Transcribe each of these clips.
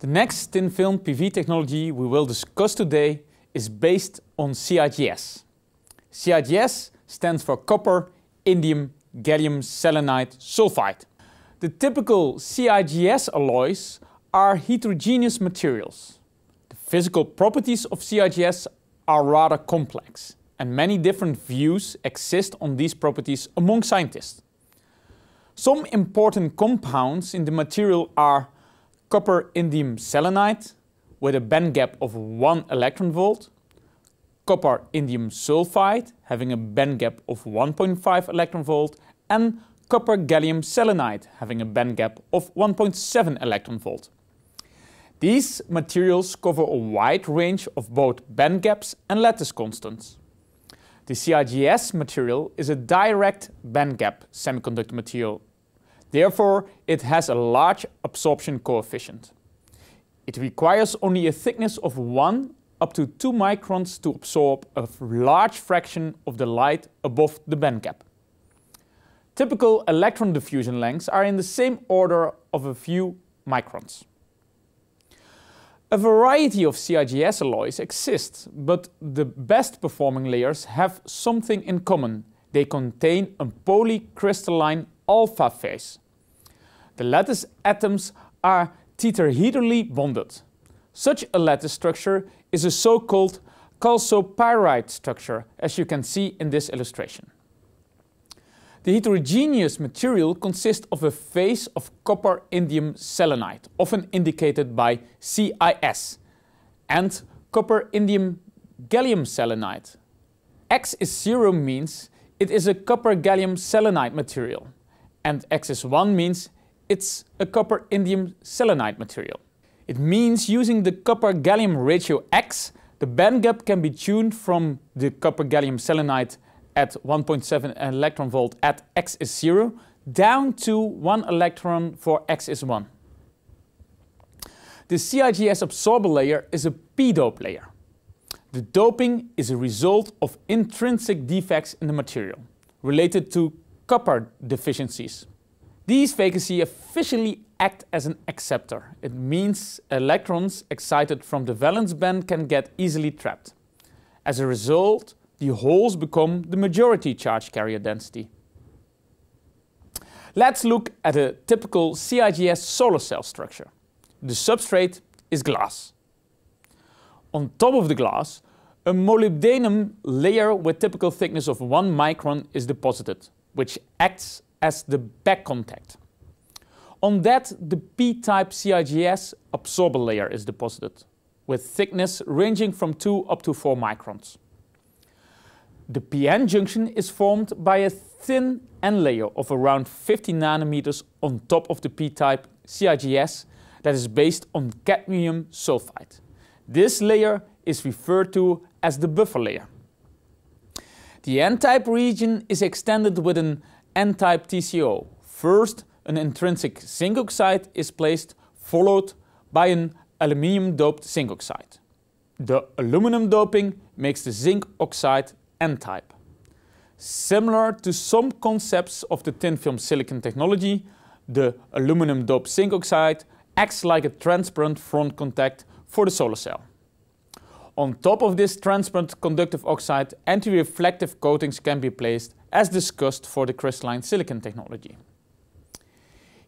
The next thin-film PV technology we will discuss today is based on CIGS. CIGS stands for copper, indium, gallium selenide sulfide. The typical CIGS alloys are heterogeneous materials. The physical properties of CIGS are rather complex, and many different views exist on these properties among scientists. Some important compounds in the material are copper indium selenide with a band gap of 1 electron volt, copper indium sulfide having a band gap of 1.5 electron volt, and copper gallium selenide having a band gap of 1.7 electron volt. These materials cover a wide range of both band gaps and lattice constants. The CIGS material is a direct band gap semiconductor material Therefore, it has a large absorption coefficient. It requires only a thickness of 1 up to 2 microns to absorb a large fraction of the light above the band gap. Typical electron diffusion lengths are in the same order of a few microns. A variety of CIGS alloys exists, but the best performing layers have something in common. They contain a polycrystalline alpha phase. The lattice atoms are tetrahedrally bonded. Such a lattice structure is a so-called calcopyrite structure, as you can see in this illustration. The heterogeneous material consists of a phase of copper indium selenide, often indicated by CIS, and copper indium gallium selenide. X is zero means it is a copper gallium selenide material. And is 1 means it's a copper indium selenide material. It means using the copper gallium ratio X, the band gap can be tuned from the copper gallium selenide at 1.7 electron volt at X is 0 down to 1 electron for X is 1. The CIGS absorber layer is a p-dope layer. The doping is a result of intrinsic defects in the material, related to copper deficiencies. These vacancies officially act as an acceptor. It means electrons excited from the valence band can get easily trapped. As a result, the holes become the majority charge carrier density. Let's look at a typical CIGS solar cell structure. The substrate is glass. On top of the glass, a molybdenum layer with typical thickness of 1 micron is deposited, which acts as the back contact. On that, the p-type CIGS absorber layer is deposited, with thickness ranging from 2 up to 4 microns. The PN junction is formed by a thin N layer of around 50 nanometers on top of the p-type CIGS that is based on cadmium sulfide. This layer is referred to as the buffer layer. The n-type region is extended with an n-type TCO. First, an intrinsic zinc oxide is placed, followed by an aluminium-doped zinc oxide. The aluminum doping makes the zinc oxide n-type. Similar to some concepts of the thin film silicon technology, the aluminum doped zinc oxide acts like a transparent front contact for the solar cell. On top of this transparent conductive oxide, anti-reflective coatings can be placed as discussed for the crystalline silicon technology.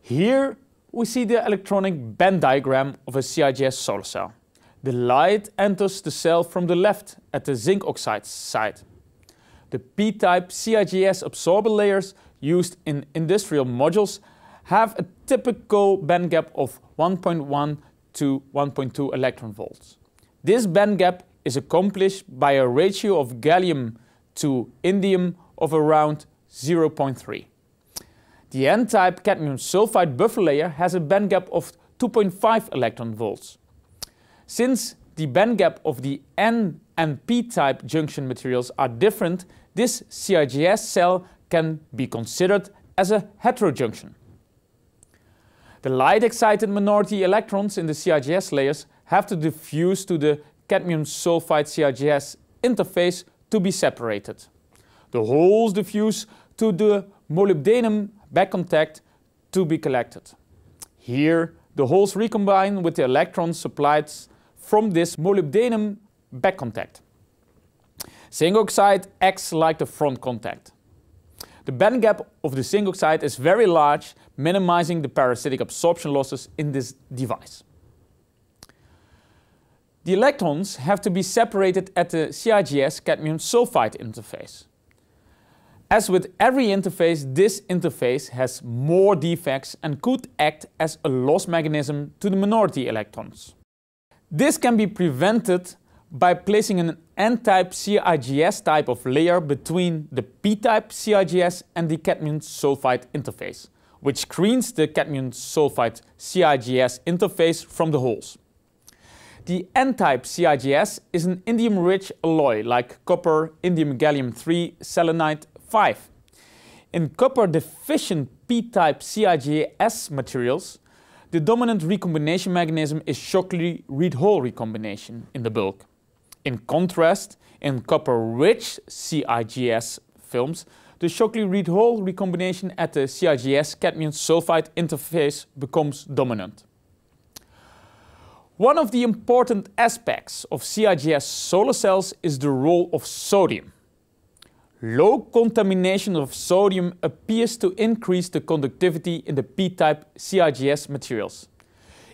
Here we see the electronic band diagram of a CIGS solar cell. The light enters the cell from the left at the zinc oxide side. The P-type CIGS absorber layers used in industrial modules have a typical band gap of 1.1 to 1.2 electron volts. This band gap is accomplished by a ratio of gallium to indium of around 0.3. The n-type cadmium sulfide buffer layer has a band gap of 2.5 electron volts. Since the band gap of the N and P-type junction materials are different, this CIGS cell can be considered as a heterojunction. The light-excited minority electrons in the CIGS layers have to diffuse to the cadmium sulfide CRGS interface to be separated. The holes diffuse to the molybdenum back contact to be collected. Here, the holes recombine with the electrons supplied from this molybdenum back contact. Zinc oxide acts like the front contact. The band gap of the zinc oxide is very large, minimizing the parasitic absorption losses in this device. The electrons have to be separated at the CIGS cadmium sulfide interface. As with every interface, this interface has more defects and could act as a loss mechanism to the minority electrons. This can be prevented by placing an N-type CIGS type of layer between the P-type CIGS and the cadmium sulfide interface, which screens the cadmium sulfide CIGS interface from the holes. The N-type CIGS is an indium-rich alloy like copper, indium gallium-3, selenide 5. In copper-deficient P-type CIGS materials, the dominant recombination mechanism is Shockley-Reed-Hall recombination in the bulk. In contrast, in copper-rich CIGS films, the Shockley-Reed-Hall recombination at the CIGS cadmium sulfide interface becomes dominant. One of the important aspects of CIGS solar cells is the role of sodium. Low contamination of sodium appears to increase the conductivity in the p-type CIGS materials.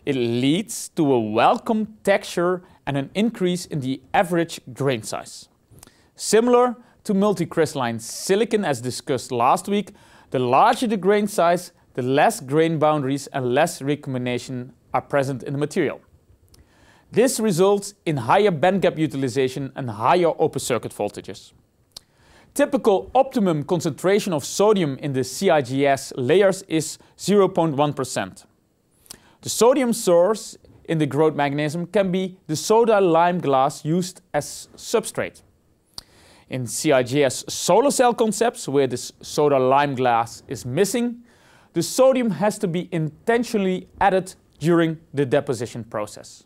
It leads to a welcome texture and an increase in the average grain size. Similar to multicrystalline silicon as discussed last week, the larger the grain size, the less grain boundaries and less recombination are present in the material. This results in higher bandgap utilization and higher open circuit voltages. Typical optimum concentration of sodium in the CIGS layers is 0.1%. The sodium source in the growth mechanism can be the soda-lime glass used as substrate. In CIGS solar cell concepts, where this soda-lime glass is missing, the sodium has to be intentionally added during the deposition process.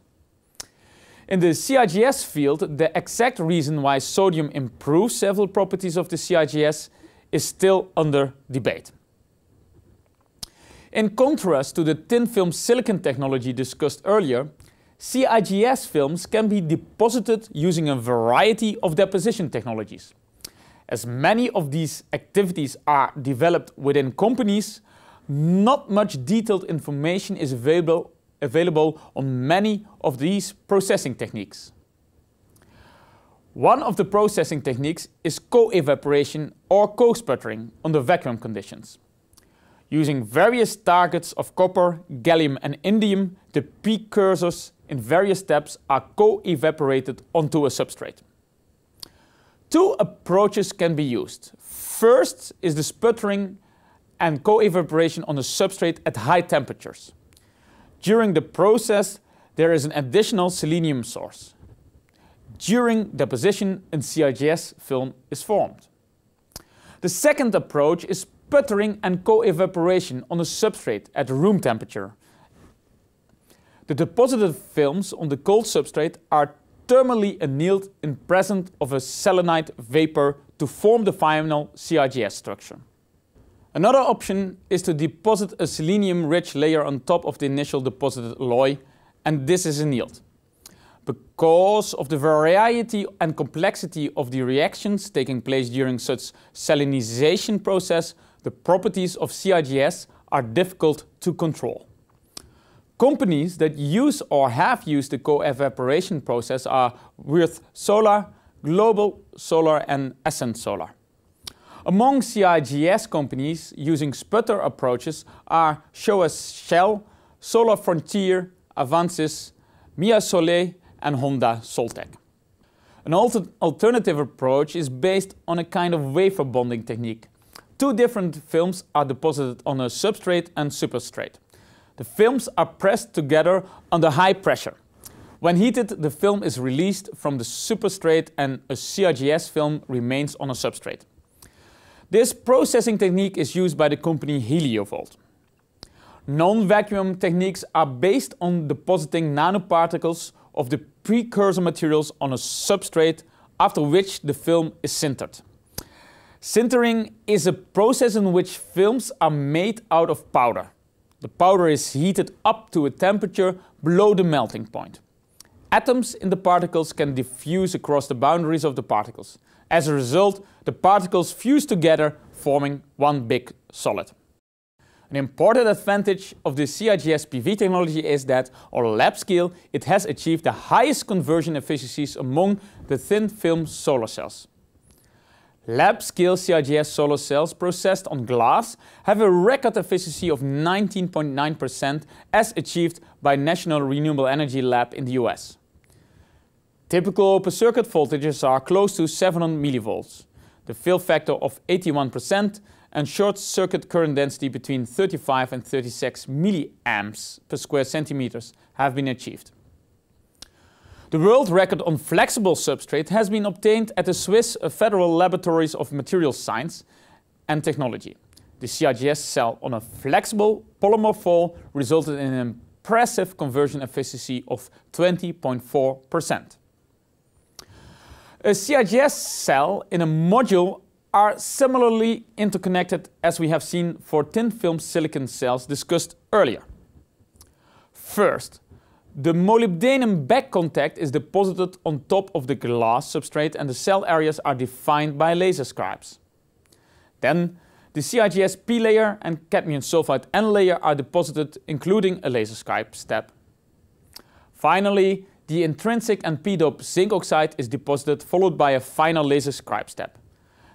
In the CIGS field, the exact reason why sodium improves several properties of the CIGS is still under debate. In contrast to the tin film silicon technology discussed earlier, CIGS films can be deposited using a variety of deposition technologies. As many of these activities are developed within companies, not much detailed information is available available on many of these processing techniques. One of the processing techniques is co-evaporation or co-sputtering under vacuum conditions. Using various targets of copper, gallium and indium, the precursors in various steps are co-evaporated onto a substrate. Two approaches can be used. First is the sputtering and co-evaporation on a substrate at high temperatures. During the process, there is an additional selenium source. During deposition, a CIGS film is formed. The second approach is sputtering and co-evaporation on a substrate at room temperature. The deposited films on the cold substrate are thermally annealed in presence of a selenide vapor to form the final CIGS structure. Another option is to deposit a selenium-rich layer on top of the initial deposited alloy, and this is annealed. Because of the variety and complexity of the reactions taking place during such salinization process, the properties of CIGS are difficult to control. Companies that use or have used the co-evaporation process are Wirth Solar, Global Solar and Essence Solar. Among CIGS companies using sputter approaches are Showa Shell, Solar Frontier, Avancis, Mia Soleil and Honda Soltec. An alter alternative approach is based on a kind of wafer bonding technique. Two different films are deposited on a substrate and superstrate. The films are pressed together under high pressure. When heated, the film is released from the superstrate and a CRGS film remains on a substrate. This processing technique is used by the company Heliovolt. Non-vacuum techniques are based on depositing nanoparticles of the precursor materials on a substrate after which the film is sintered. Sintering is a process in which films are made out of powder. The powder is heated up to a temperature below the melting point. Atoms in the particles can diffuse across the boundaries of the particles. As a result, the particles fuse together, forming one big solid. An important advantage of the CIGS PV technology is that, on lab scale, it has achieved the highest conversion efficiencies among the thin film solar cells. Lab scale CIGS solar cells processed on glass have a record efficiency of 19.9% as achieved by National Renewable Energy Lab in the US. Typical open circuit voltages are close to 700 millivolts, the fill factor of 81% and short circuit current density between 35 and 36 milliamps per square centimeters have been achieved. The world record on flexible substrate has been obtained at the Swiss Federal Laboratories of Material Science and Technology. The CRGS cell on a flexible polymer foil resulted in an impressive conversion efficiency of 20.4%. A CIGS cell in a module are similarly interconnected as we have seen for thin film silicon cells discussed earlier. First, the molybdenum back contact is deposited on top of the glass substrate and the cell areas are defined by laser scribes. Then, the CIGS P layer and cadmium sulfide N layer are deposited including a laser scribe step. Finally, the intrinsic and p-doped zinc oxide is deposited followed by a final laser scribe step.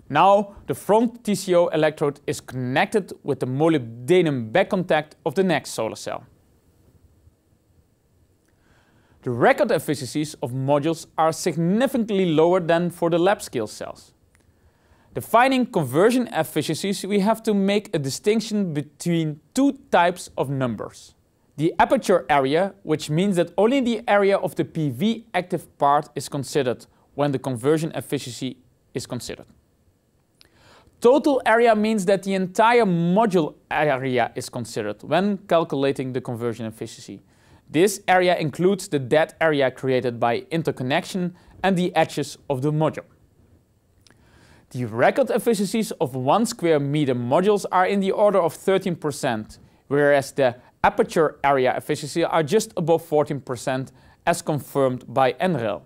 Now the front TCO electrode is connected with the molybdenum back contact of the next solar cell. The record efficiencies of modules are significantly lower than for the lab scale cells. Defining conversion efficiencies, we have to make a distinction between two types of numbers the aperture area, which means that only the area of the PV active part is considered when the conversion efficiency is considered. Total area means that the entire module area is considered when calculating the conversion efficiency. This area includes the dead area created by interconnection and the edges of the module. The record efficiencies of 1 square meter modules are in the order of 13%, whereas the aperture area efficiency are just above 14% as confirmed by NREL.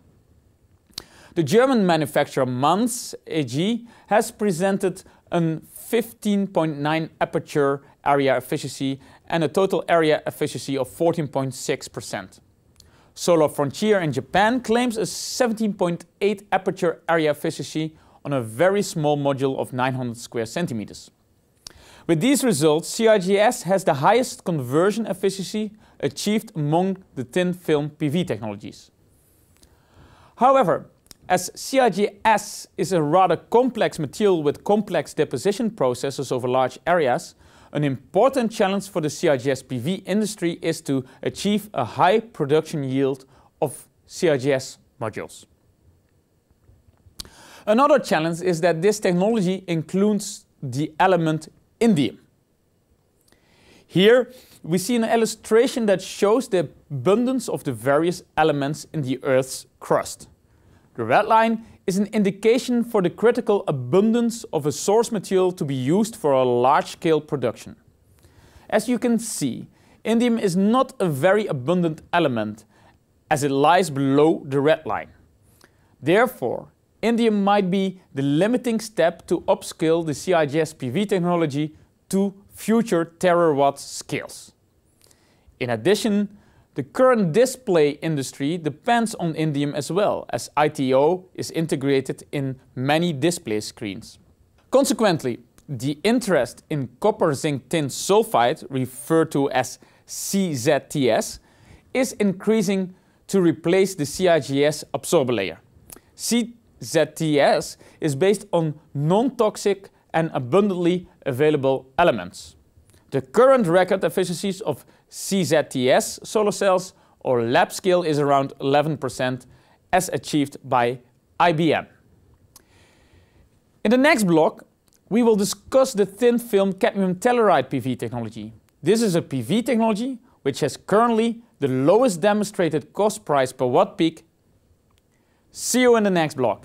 The German manufacturer Manz AG has presented a 15.9 aperture area efficiency and a total area efficiency of 14.6%. Solar Frontier in Japan claims a 17.8 aperture area efficiency on a very small module of 900 square centimeters. With these results, CIGS has the highest conversion efficiency achieved among the thin film PV technologies. However, as CIGS is a rather complex material with complex deposition processes over large areas, an important challenge for the CIGS PV industry is to achieve a high production yield of CIGS modules. Another challenge is that this technology includes the element indium. Here we see an illustration that shows the abundance of the various elements in the Earth's crust. The red line is an indication for the critical abundance of a source material to be used for a large-scale production. As you can see, indium is not a very abundant element as it lies below the red line. Therefore, indium might be the limiting step to upscale the CIGS PV technology to future terawatt scales. In addition, the current display industry depends on indium as well, as ITO is integrated in many display screens. Consequently, the interest in copper zinc tin sulfide, referred to as CZTS, is increasing to replace the CIGS absorber layer. ZTS is based on non-toxic and abundantly available elements. The current record efficiencies of CZTS solar cells or lab scale is around 11% as achieved by IBM. In the next block, we will discuss the thin film cadmium telluride PV technology. This is a PV technology which has currently the lowest demonstrated cost price per watt peak See you in the next blog.